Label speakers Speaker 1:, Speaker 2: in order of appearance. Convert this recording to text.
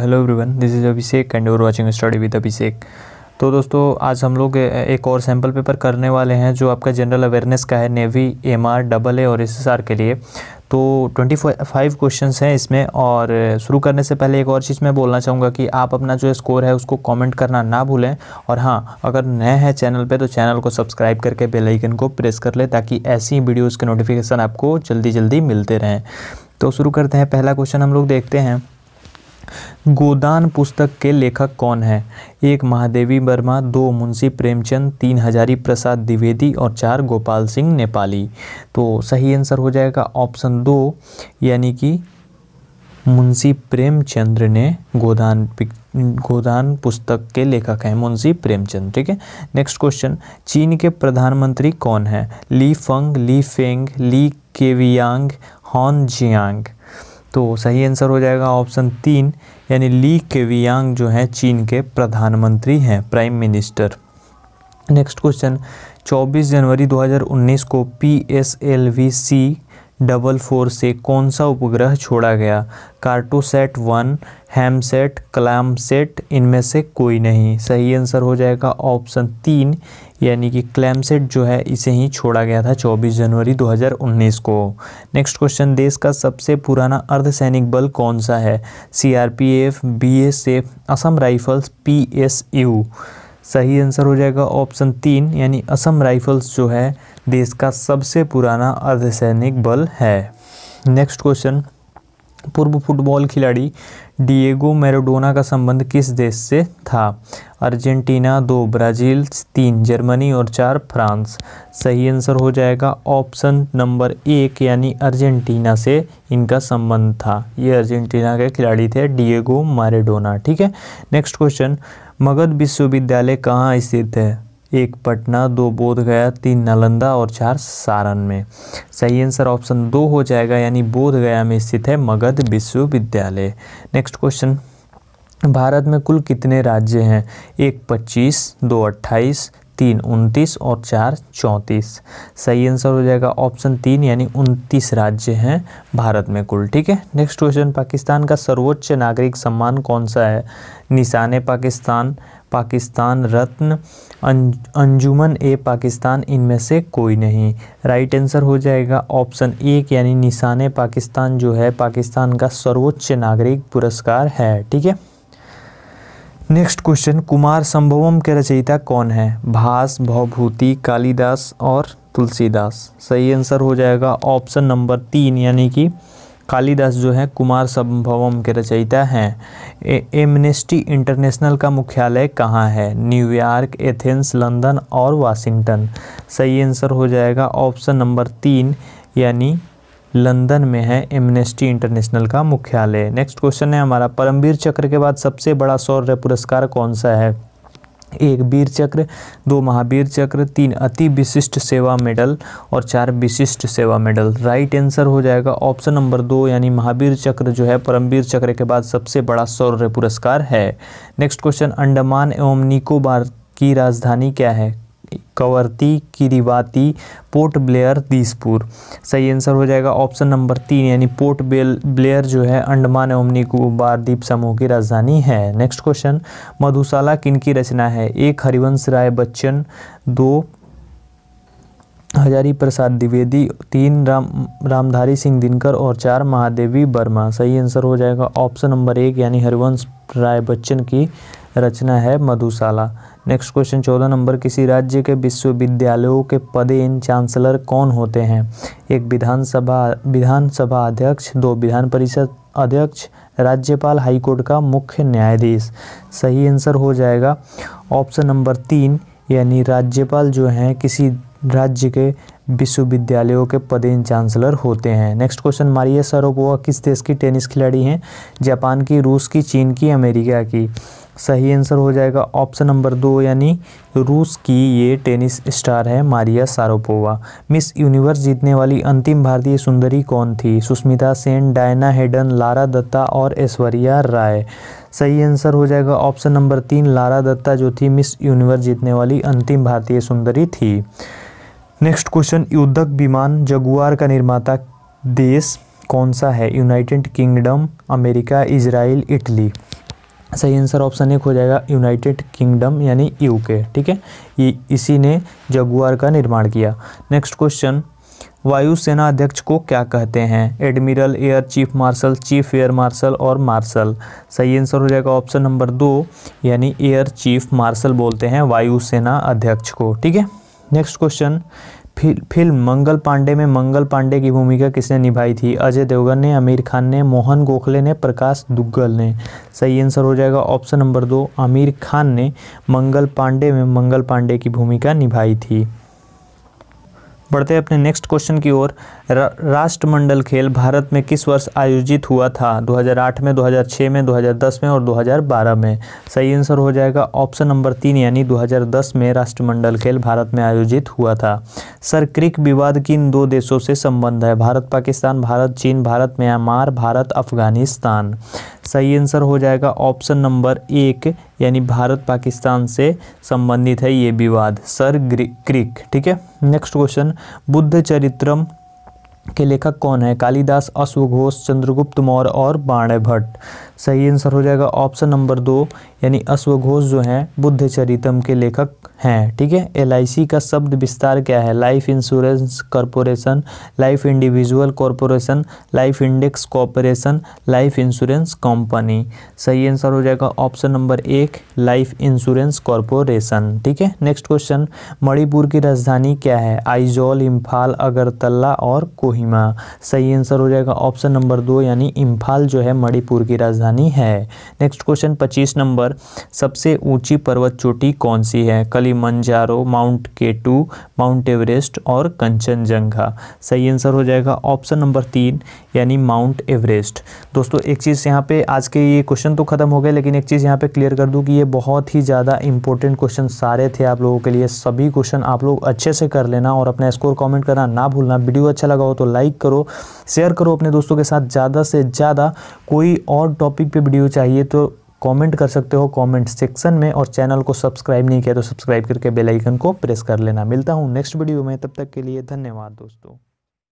Speaker 1: hello everyone this is Abhishek and you're watching study with Abhishek तो दोस्तों आज हम लोग एक और सैम्पल पेपर करने वाले हैं जो आपका जनरल अवेयरनेस का है navy M R double A और एस के लिए तो ट्वेंटी फाइव क्वेश्चन हैं इसमें और शुरू करने से पहले एक और चीज़ मैं बोलना चाहूँगा कि आप अपना जो स्कोर है उसको कॉमेंट करना ना भूलें और हाँ अगर नए हैं चैनल पर तो चैनल को सब्सक्राइब करके बेलाइकन को प्रेस कर लें ताकि ऐसी वीडियोज़ के नोटिफिकेशन आपको जल्दी जल्दी मिलते रहें तो शुरू करते हैं पहला क्वेश्चन हम लोग देखते हैं गोदान पुस्तक के लेखक कौन हैं एक महादेवी वर्मा दो मुंशी प्रेमचंद तीन हजारी प्रसाद द्विवेदी और चार गोपाल सिंह नेपाली तो सही आंसर हो जाएगा ऑप्शन दो यानी कि मुंशी प्रेमचंद्र ने गोदान गोदान पुस्तक के लेखक हैं मुंशी प्रेमचंद ठीक है नेक्स्ट क्वेश्चन चीन के प्रधानमंत्री कौन हैं Li Fung Li Feng Li Keqiang Hon Jiang तो सही आंसर हो जाएगा ऑप्शन तीन यानी ली केवियांग जो हैं चीन के प्रधानमंत्री हैं प्राइम मिनिस्टर नेक्स्ट क्वेश्चन 24 जनवरी 2019 को P S L V C double four से कौन सा उपग्रह छोड़ा गया कार्टोसेट वन हैमसेट क्लैमसेट इनमें से कोई नहीं सही आंसर हो जाएगा ऑप्शन तीन यानी कि क्लैमसेट जो है इसे ही छोड़ा गया था 24 जनवरी 2019 को नेक्स्ट क्वेश्चन देश का सबसे पुराना अर्धसैनिक बल कौन सा है CRPF BSF Assam rifles PSU सही आंसर हो जाएगा ऑप्शन तीन यानी असम राइफल्स जो है देश का सबसे पुराना अर्धसैनिक बल है नेक्स्ट क्वेश्चन पूर्व फुटबॉल खिलाड़ी डिएगो मैरोडोना का संबंध किस देश से था अर्जेंटीना दो ब्राज़ील तीन जर्मनी और चार फ्रांस सही आंसर हो जाएगा ऑप्शन नंबर एक यानी अर्जेंटीना से इनका संबंध था ये अर्जेंटीना के खिलाड़ी थे डिएगो मैराडोना ठीक है नेक्स्ट क्वेश्चन मगध विश्वविद्यालय कहाँ स्थित है एक पटना दो बोधगया तीन नालंदा और चार सारण में सही आंसर ऑप्शन दो हो जाएगा यानी बोधगया में स्थित है मगध विश्वविद्यालय नेक्स्ट क्वेश्चन भारत में कुल कितने राज्य हैं एक पच्चीस दो अट्ठाईस तीन उनतीस और चार चौंतीस सही आंसर हो जाएगा ऑप्शन तीन यानी उनतीस राज्य हैं भारत में कुल ठीक है नेक्स्ट क्वेश्चन पाकिस्तान का सर्वोच्च नागरिक सम्मान कौन सा है निशान पाकिस्तान पाकिस्तान रत्न अं, अंजुमन ए पाकिस्तान इनमें से कोई नहीं राइट आंसर हो जाएगा ऑप्शन एक यानी निशान पाकिस्तान जो है पाकिस्तान का सर्वोच्च नागरिक पुरस्कार है ठीक है नेक्स्ट क्वेश्चन कुमार संभवम के रचयिता कौन है भास भवभूति कालिदास और तुलसीदास सही आंसर हो जाएगा ऑप्शन नंबर तीन यानी कि कालिदास जो है कुमार संभवम के रचयिता हैं एमनेस्टी इंटरनेशनल का मुख्यालय कहाँ है न्यूयॉर्क एथेंस लंदन और वाशिंगटन सही आंसर हो जाएगा ऑप्शन नंबर तीन यानी लंदन में है एमनेस्टी इंटरनेशनल का मुख्यालय नेक्स्ट क्वेश्चन है हमारा परमवीर चक्र के बाद सबसे बड़ा सौर्य पुरस्कार कौन सा है एक वीर चक्र दो महावीर चक्र तीन अति विशिष्ट सेवा मेडल और चार विशिष्ट सेवा मेडल राइट आंसर हो जाएगा ऑप्शन नंबर दो यानी महावीर चक्र जो है परमवीर चक्र के बाद सबसे बड़ा सौर्य पुरस्कार है नेक्स्ट क्वेश्चन अंडमान एवं निकोबार की राजधानी क्या है कवर्ती किरीवाती पोर्ट ब्लेयर दिसपुर सही आंसर हो जाएगा ऑप्शन नंबर तीन यानी पोर्ट बेल ब्लेयर जो है अंडमान एवं निकोबार द्वीप समूह की राजधानी है नेक्स्ट क्वेश्चन मधुशाला किनकी रचना है एक हरिवंश राय बच्चन दो हजारी प्रसाद द्विवेदी तीन राम रामधारी सिंह दिनकर और चार महादेवी वर्मा सही आंसर हो जाएगा ऑप्शन नंबर एक यानी हरिवंश राय बच्चन की रचना है मधुशाला नेक्स्ट क्वेश्चन चौदह नंबर किसी राज्य के विश्वविद्यालयों के इन चांसलर कौन होते हैं एक विधानसभा विधानसभा अध्यक्ष दो विधान परिषद अध्यक्ष राज्यपाल हाईकोर्ट का मुख्य न्यायाधीश सही आंसर हो जाएगा ऑप्शन नंबर तीन यानी राज्यपाल जो हैं किसी राज्य के विश्वविद्यालयों के पदेन चांसलर होते हैं नेक्स्ट क्वेश्चन मारिया सरोपोवा किस देश की टेनिस खिलाड़ी हैं जापान की रूस की चीन की अमेरिका की सही आंसर हो जाएगा ऑप्शन नंबर दो यानी रूस की ये टेनिस स्टार है मारिया सारोपोवा मिस यूनिवर्स जीतने वाली अंतिम भारतीय सुंदरी कौन थी सुष्मिता सेन डायना हेडन लारा दत्ता और ऐश्वर्या राय सही आंसर हो जाएगा ऑप्शन नंबर तीन लारा दत्ता जो थी मिस यूनिवर्स जीतने वाली अंतिम भारतीय सुंदरी थी नेक्स्ट क्वेश्चन युद्धक विमान जगुआर का निर्माता देश कौन सा है United Kingdom America Israel Italy सही आंसर ऑप्शन एक हो जाएगा यूनाइटेड किंगडम यानी यूके ठीक है ये इसी ने जगुआर का निर्माण किया नेक्स्ट क्वेश्चन वायुसेना अध्यक्ष को क्या कहते हैं admiral air chief marshal chief air marshal और मार्शल सही आंसर हो जाएगा ऑप्शन नंबर दो यानी एयर चीफ मार्शल बोलते हैं वायुसेना अध्यक्ष को ठीक है next question film Mangal Pandey में मंगल पांडे की भूमिका किसने निभाई थी अजय देवगन ने आमिर खान ने मोहन गोखले ने प्रकाश दुग्गल ने सही आंसर हो जाएगा ऑप्शन नंबर दो आमिर खान ने मंगल पांडे में मंगल पांडे की भूमिका निभाई थी बढ़ते अपने नेक्स्ट क्वेश्चन की ओर राष्ट्रमंडल खेल भारत में किस वर्ष आयोजित हुआ था 2008 में 2006 में 2010 में और 2012 में सही आंसर हो जाएगा ऑप्शन नंबर तीन यानी 2010 में राष्ट्रमंडल खेल भारत में आयोजित हुआ था सर क्रिक विवाद किन दो देशों से संबंध है भारत पाकिस्तान भारत चीन भारत म्यांमार भारत अफगानिस्तान सही आंसर हो जाएगा ऑप्शन नंबर एक यानी भारत पाकिस्तान से संबंधित है ये विवाद सर क्रिक ठीक है नेक्स्ट क्वेश्चन बुद्ध चरित्रम के लेखक कौन है कालिदास अश्वघोष चंद्रगुप्त मौर्य और बाण भट्ट सही आंसर हो जाएगा ऑप्शन नंबर दो यानी अश्वघोष जो हैं बुद्ध चरितम के लेखक हैं ठीक है एल का शब्द विस्तार क्या है life insurance corporation life individual corporation life index corporation life insurance company सही आंसर हो जाएगा ऑप्शन नंबर एक लाइफ इंश्योरेंस कॉरपोरेशन ठीक है नेक्स्ट क्वेश्चन मणिपुर की राजधानी क्या है आइजोल इम्फाल अगरतला और को कोहिमा सही आंसर हो जाएगा ऑप्शन नंबर दो यानी इम्फाल जो है मणिपुर की राजधानी है नेक्स्ट क्वेश्चन पच्चीस नंबर सबसे ऊंची पर्वत चोटी कौन सी है मंजारो माउंट केटू माउंट एवरेस्ट और कंचनजंघा सही आंसर हो जाएगा ऑप्शन नंबर तीन यानी माउंट एवरेस्ट दोस्तों एक चीज़ यहाँ पे आज के ये क्वेश्चन तो खत्म हो गए लेकिन एक चीज़ यहाँ पे क्लियर कर दूँ कि ये बहुत ही ज़्यादा इंपॉर्टेंट क्वेश्चन सारे थे आप लोगों के लिए सभी क्वेश्चन आप लोग अच्छे से कर लेना और अपना स्कोर कॉमेंट करना ना भूलना वीडियो अच्छा लगा हो तो लाइक करो शेयर करो अपने दोस्तों के साथ ज़्यादा से ज़्यादा कोई और टॉपिक पर वीडियो चाहिए तो कमेंट कर सकते हो कमेंट सेक्शन में और चैनल को सब्सक्राइब नहीं किया तो सब्सक्राइब करके बेल आइकन को प्रेस कर लेना मिलता हूँ नेक्स्ट वीडियो में तब तक के लिए धन्यवाद दोस्तों